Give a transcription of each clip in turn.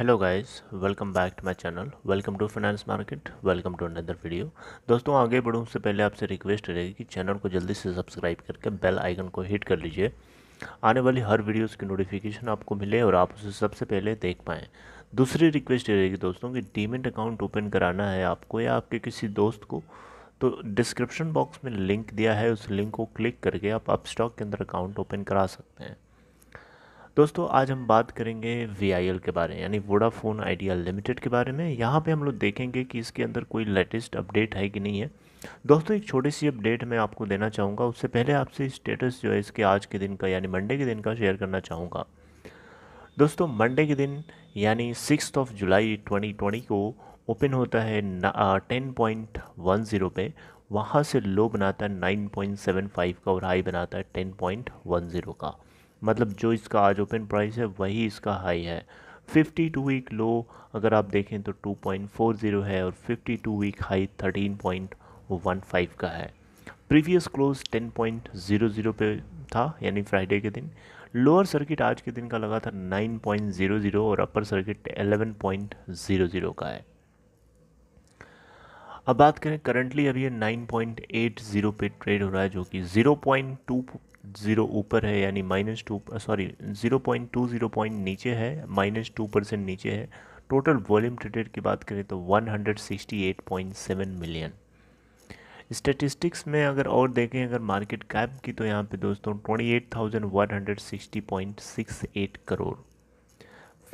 Hello guys welcome back to my channel welcome to finance market welcome to another video दोस्तों आगे बढ़ूँ उससे पहले आपसे रिक्वेस्ट रहेगी कि चैनल को जल्दी से सब्सक्राइब करके बेल आइकन को हिट कर लीजिए आने वाली हर वीडियोस की नोटिफिकेशन आपको मिले और आप उसे सबसे पहले देख पाएँ दूसरी रिक्वेस्ट ये रहेगी दोस्तों कि डीमेंट अकाउंट ओपन कराना है आपको या आपके किसी दोस्त को तो डिस्क्रिप्शन बॉक्स में लिंक दिया है उस लिंक को क्लिक करके आप अपस्टॉक के अंदर अकाउंट ओपन करा सकते हैं दोस्तों आज हम बात करेंगे वी के बारे में यानी वोडाफोन आइडिया लिमिटेड के बारे में यहाँ पे हम लोग देखेंगे कि इसके अंदर कोई लेटेस्ट अपडेट है कि नहीं है दोस्तों एक छोटी सी अपडेट मैं आपको देना चाहूँगा उससे पहले आपसे स्टेटस जो है इसके आज के दिन का यानी मंडे के दिन का शेयर करना चाहूँगा दोस्तों मंडे के दिन यानी सिक्स ऑफ जुलाई ट्वेंटी को ओपन होता है टेन पॉइंट वन ज़ीरो पे वहाँ से लो बनाता है नाइन पॉइंट सेवन फाइव का और हाई बनाता है टेन पॉइंट वन ज़ीरो का मतलब जो इसका आज ओपन प्राइस है वही इसका हाई है 52 वीक लो अगर आप देखें तो 2.40 है और 52 वीक हाई 13.15 का है प्रीवियस क्लोज 10.00 पे था यानी फ्राइडे के दिन लोअर सर्किट आज के दिन का लगा था 9.00 और अपर सर्किट 11.00 का है अब बात करें करंटली अभी ये 9.80 पे ट्रेड हो रहा है जो कि ज़ीरो ऊपर है यानी minus two sorry zero point two zero point नीचे है माइनस टू परसेंट नीचे है टोटल वॉल्यूम ट्रेडेड की बात करें तो one hundred sixty eight point seven million statistics में अगर और देखें अगर मार्केट कैप की तो यहाँ पे दोस्तों twenty eight thousand one hundred sixty point six eight crore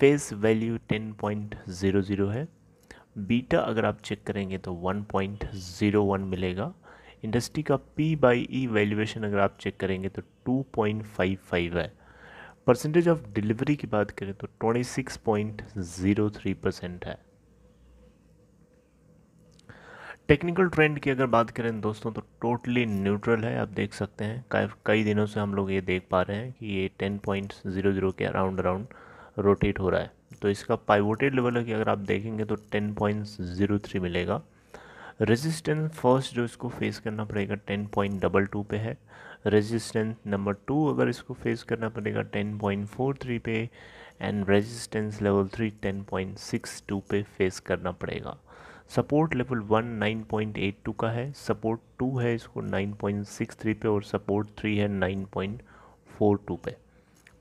face value ten point zero zero है बीटा अगर आप चेक करेंगे तो वन पॉइंट ज़ीरो वन मिलेगा इंडस्ट्री का पी बाई ई वैल्यूएशन अगर आप चेक करेंगे तो 2.55 है परसेंटेज ऑफ डिलीवरी की बात करें तो 26.03 परसेंट है टेक्निकल ट्रेंड की अगर बात करें दोस्तों तो टोटली न्यूट्रल है आप देख सकते हैं कई दिनों से हम लोग ये देख पा रहे हैं कि ये 10.00 के अराउंड अराउंड रोटेट हो रहा है तो इसका पाइवोटेड लेवल है कि अगर आप देखेंगे तो 10.03 मिलेगा रेजिस्टेंस फर्स्ट जो इसको फेस करना पड़ेगा टेन पॉइंट डबल टू पे है रेजिस्टेंस नंबर टू अगर इसको फेस करना पड़ेगा टेन पॉइंट फोर थ्री पे and resistance level three ten point six two पे फेस करना पड़ेगा support level one nine point eight two का है सपोर्ट टू है इसको नाइन पॉइंट सिक्स थ्री पे और सपोर्ट थ्री है नाइन पॉइंट फोर टू पे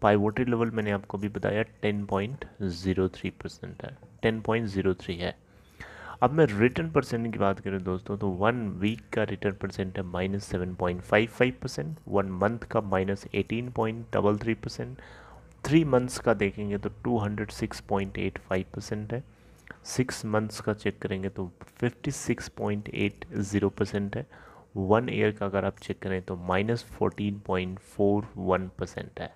पाइवोटरी लेवल मैंने आपको भी बताया ten point zero three percent है टेन पॉइंट ज़ीरो थ्री है अब मैं रिटर्न परसेंट की बात करूँ दोस्तों तो वन वीक का रिटर्न परसेंट है minus seven point five five percent one month का minus eighteen point double three percent three months का देखेंगे तो two hundred six point eight five percent है सिक्स मंथ्स का चेक करेंगे तो fifty six point eight zero percent है one year का अगर आप चेक करें तो minus fourteen point four one percent है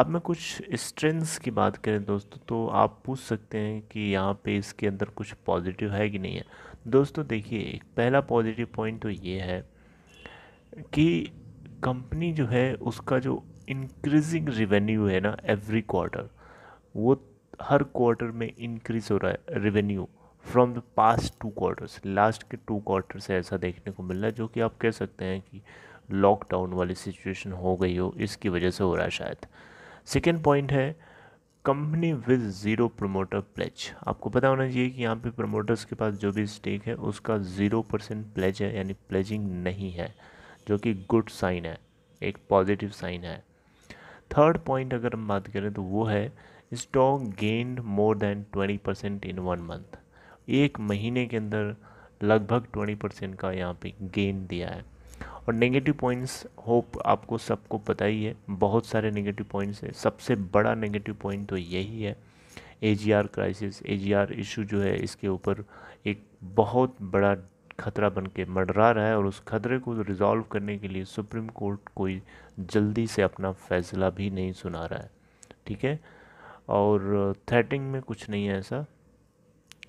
अब मैं कुछ स्ट्रेंथ्स की बात करें दोस्तों तो आप पूछ सकते हैं कि यहाँ पे इसके अंदर कुछ पॉजिटिव है कि नहीं है दोस्तों देखिए पहला पॉजिटिव पॉइंट तो ये है कि कंपनी जो है उसका जो इंक्रीजिंग रिवेन्यू है ना एवरी क्वार्टर वो हर क्वार्टर में इंक्रीज़ हो रहा है revenue from the past two quarters last के टू क्वार्टर से ऐसा देखने को मिल रहा है जो कि आप कह सकते हैं कि लॉकडाउन वाली सिचुएशन हो गई हो इसकी वजह से हो रहा है शायद सेकेंड पॉइंट है company with zero promoter pledge आपको पता होना चाहिए कि यहाँ पे प्रमोटर्स के पास जो भी स्टेक है उसका ज़ीरो परसेंट प्लेज है यानी प्लेजिंग नहीं है जो कि गुड साइन है एक पॉजिटिव साइन है थर्ड पॉइंट अगर हम बात करें तो वो है stock gained more than twenty percent in one month एक महीने के अंदर लगभग ट्वेंटी परसेंट का यहाँ पे गेंद दिया है और नेगेटिव पॉइंट्स होप आपको सबको पता ही है बहुत सारे नेगेटिव पॉइंट्स हैं सबसे बड़ा नेगेटिव पॉइंट तो यही है एजीआर क्राइसिस एजीआर इशू जो है इसके ऊपर एक बहुत बड़ा खतरा बन के मंडरा रहा है और उस खतरे को रिज़ॉल्व करने के लिए सुप्रीम कोर्ट कोई जल्दी से अपना फ़ैसला भी नहीं सुना रहा है ठीक है और थ्रेटिंग में कुछ नहीं है ऐसा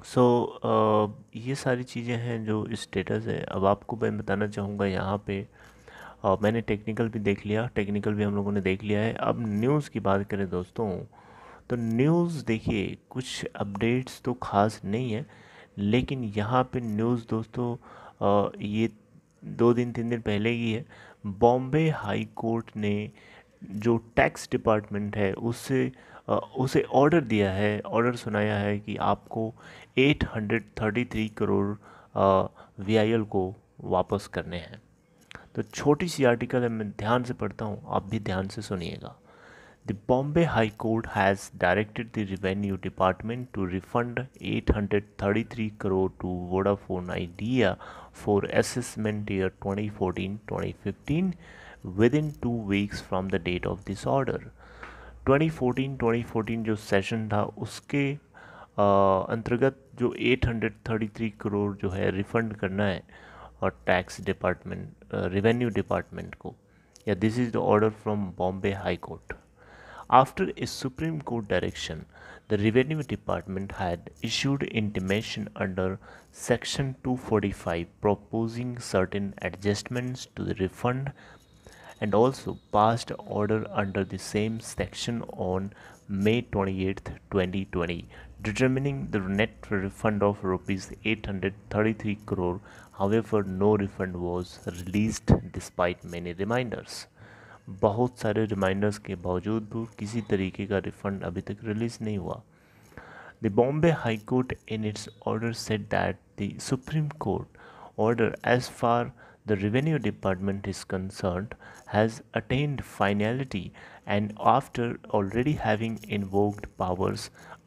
सो so, ये सारी चीज़ें हैं जो स्टेटस है अब आपको मैं बताना चाहूँगा यहाँ पे और मैंने टेक्निकल भी देख लिया टेक्निकल भी हम लोगों ने देख लिया है अब न्यूज़ की बात करें दोस्तों तो न्यूज़ देखिए कुछ अपडेट्स तो ख़ास नहीं है लेकिन यहाँ पे न्यूज़ दोस्तों आ, ये दो दिन तीन दिन पहले ही है बॉम्बे हाई कोर्ट ने जो टैक्स डिपार्टमेंट है उससे उसे ऑर्डर दिया है ऑर्डर सुनाया है कि आपको 833 करोड़ वी को वापस करने हैं तो छोटी सी आर्टिकल है मैं ध्यान से पढ़ता हूँ आप भी ध्यान से सुनिएगा the Bombay high court has directed the revenue department to refund 833 crore to Vodafone Idea for assessment year 2014-2015 within two weeks from the date of this order 2014-2014 जो सेशन था उसके अंतर्गत जो 833 करोड़ जो है रिफंड करना है और टैक्स डिपार्टमेंट रिवेन्यू डिपार्टमेंट को या this is the order from Bombay high court after a supreme court direction the revenue department had issued intimation under section 245 proposing certain adjustments to the refund and also passed order under the same section on May 28, 2020, determining the net refund of rupees 833 crore. However, no refund was released despite many reminders. बहुत सारे reminders के बावजूद भी किसी तरीके का refund अभी तक रिलीज़ नहीं हुआ The Bombay High Court in its order said that the Supreme Court order as far the revenue department is concerned has attained finality and after already having invoked powers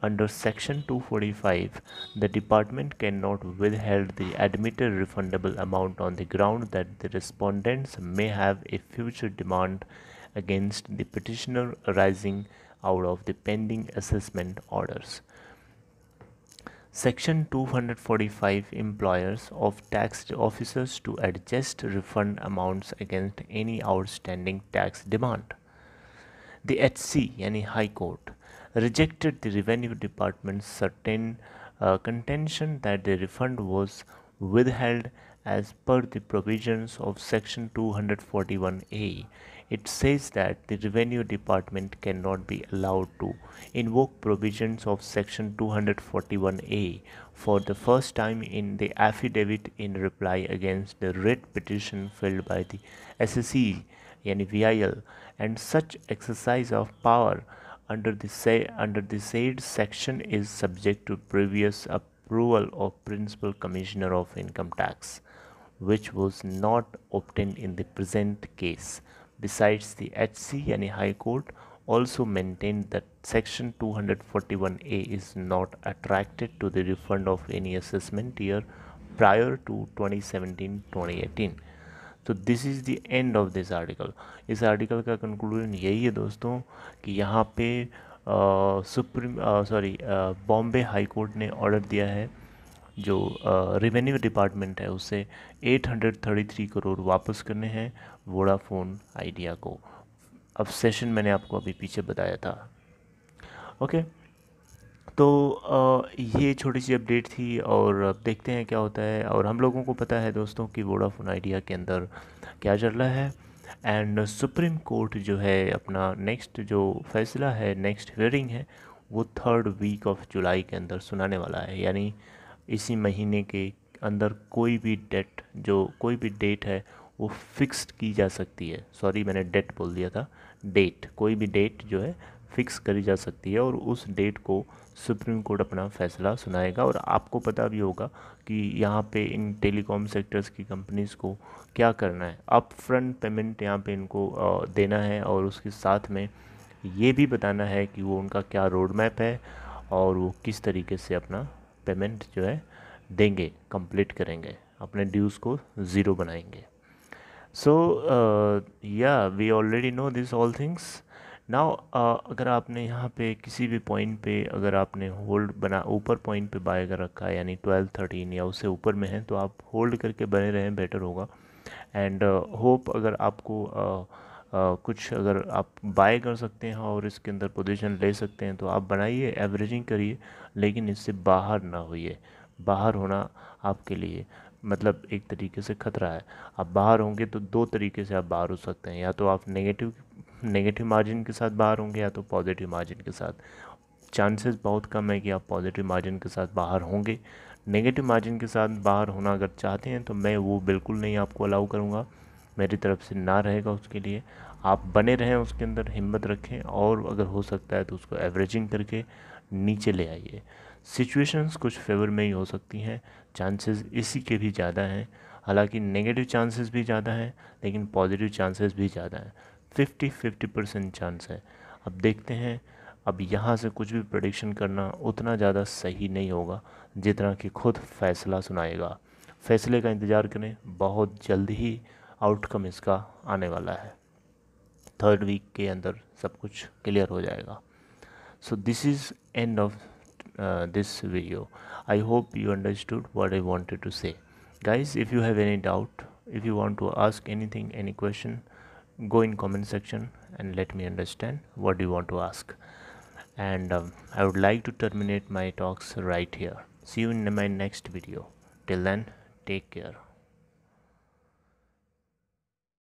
under section 245 the department cannot withhold the admitted refundable amount on the ground that the respondents may have a future demand against the petitioner arising out of the pending assessment orders Section 245 employers of tax officers to adjust refund amounts against any outstanding tax demand. The HC, any High Court, rejected the Revenue Department's certain uh, contention that the refund was withheld as per the provisions of section 241A. It says that the revenue department cannot be allowed to invoke provisions of section 241A for the first time in the affidavit in reply against the writ petition filed by the SSE yani VIL and such exercise of power under the say under the said section is subject to previous approval of principal commissioner of income tax which was not obtained in the present case. Besides the HC yani High Court also maintained that section 241A is not attracted to the refund of any assessment year prior to 2017-2018. तो this is the end of this article इस article का conclusion यही है दोस्तों कि यहाँ पे supreme sorry Bombay high court ने ऑर्डर दिया है जो रेवेन्यू डिपार्टमेंट है उसे 833 करोड़ वापस करने हैं वोडाफोन आइडिया को अब सेशन मैंने आपको अभी पीछे बताया था ओके तो ये छोटी सी अपडेट थी और अब देखते हैं क्या होता है और हम लोगों को पता है दोस्तों कि वोडाफोन आइडिया के अंदर क्या चल रहा है एंड सुप्रीम कोर्ट जो है अपना नेक्स्ट जो फैसला है नेक्स्ट हियरिंग है वो थर्ड वीक ऑफ जुलाई के अंदर सुनाने वाला है यानी इसी महीने के अंदर कोई भी डेट जो कोई भी डेट है वो फिक्स्ड की जा सकती है सॉरी मैंने डेट बोल दिया था डेट कोई भी डेट जो है फिक्स करी जा सकती है और उस डेट को सुप्रीम कोर्ट अपना फैसला सुनाएगा और आपको पता भी होगा कि यहाँ पे इन टेलीकॉम सेक्टर्स की कंपनीज़ को क्या करना है अप फ्रंट पेमेंट यहाँ पे इनको देना है और उसके साथ में ये भी बताना है कि वो उनका क्या रोड मैप है और वो किस तरीके से अपना पेमेंट जो है देंगे कंप्लीट करेंगे अपने ड्यूज़ को ज़ीरो बनाएंगे सो या we already know this all things now अगर आपने यहाँ पे किसी भी पॉइंट पे अगर आपने होल्ड बना ऊपर पॉइंट पे बाय कर रखा है यानी ट्वेल्व थर्टीन या उससे ऊपर में है तो आप होल्ड करके बने रहें बेटर होगा एंड होप uh, अगर आपको uh, Uh, कुछ अगर आप बाय कर सकते हैं और इसके अंदर पोजीशन ले सकते हैं तो आप बनाइए एवरेजिंग करिए लेकिन इससे बाहर ना होइए बाहर होना आपके लिए मतलब एक तरीके से ख़तरा है आप बाहर होंगे तो दो तरीके से आप बाहर हो सकते हैं या तो आप नेगेटिव नेगेटिव मार्जिन के साथ बाहर होंगे या तो पॉजिटिव मार्जिन के साथ चांसेस बहुत कम है कि आप पॉजिटिव मार्जिन के साथ बाहर होंगे नेगेटिव मार्जिन के साथ बाहर होना अगर चाहते हैं तो मैं वो बिल्कुल नहीं आपको अलाउ करूँगा मेरी तरफ से ना रहेगा उसके लिए आप बने रहें उसके अंदर हिम्मत रखें और अगर हो सकता है तो उसको एवरेजिंग करके नीचे ले आइए सिचुएशंस कुछ फेवर में ही हो सकती हैं चांसेस इसी के भी ज़्यादा हैं हालांकि नेगेटिव चांसेस भी ज़्यादा हैं लेकिन पॉजिटिव चांसेस भी ज़्यादा हैं फिफ्टी फिफ्टी परसेंट चांस है अब देखते हैं अब यहाँ से कुछ भी प्रडिक्शन करना उतना ज़्यादा सही नहीं होगा जितना कि खुद फैसला सुनाएगा फैसले का इंतज़ार करें बहुत जल्द ही आउटकम इसका आने वाला है थर्ड वीक के अंदर सब कुछ क्लियर हो जाएगा so this is end of uh, this video i hope you understood what i wanted to say guys if you have any doubt if you want to ask anything any question go in comment section and let me understand what you want to ask and um, i would like to terminate my talks right here see you in my next video till then take care